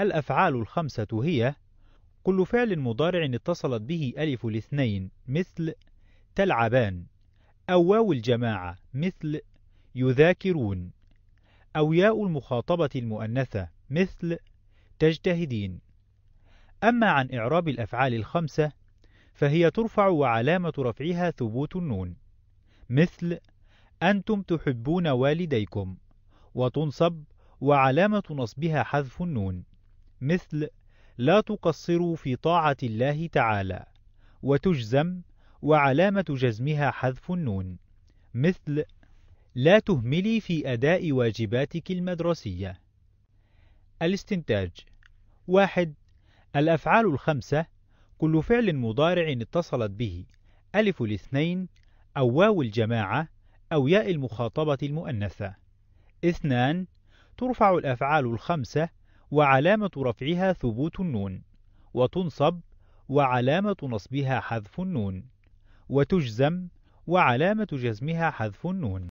الأفعال الخمسة هي كل فعل مضارع اتصلت به ألف الاثنين مثل تلعبان أو واو الجماعة مثل يذاكرون أو ياء المخاطبة المؤنثة مثل تجتهدين أما عن إعراب الأفعال الخمسة فهي ترفع وعلامة رفعها ثبوت النون مثل أنتم تحبون والديكم وتنصب وعلامة نصبها حذف النون مثل لا تقصروا في طاعة الله تعالى وتجزم وعلامة جزمها حذف النون مثل لا تهملي في أداء واجباتك المدرسية الاستنتاج واحد الأفعال الخمسة كل فعل مضارع اتصلت به ألف الاثنين أو واو الجماعة أو ياء المخاطبة المؤنثة اثنان ترفع الأفعال الخمسة وعلامة رفعها ثبوت النون وتنصب وعلامة نصبها حذف النون وتجزم وعلامة جزمها حذف النون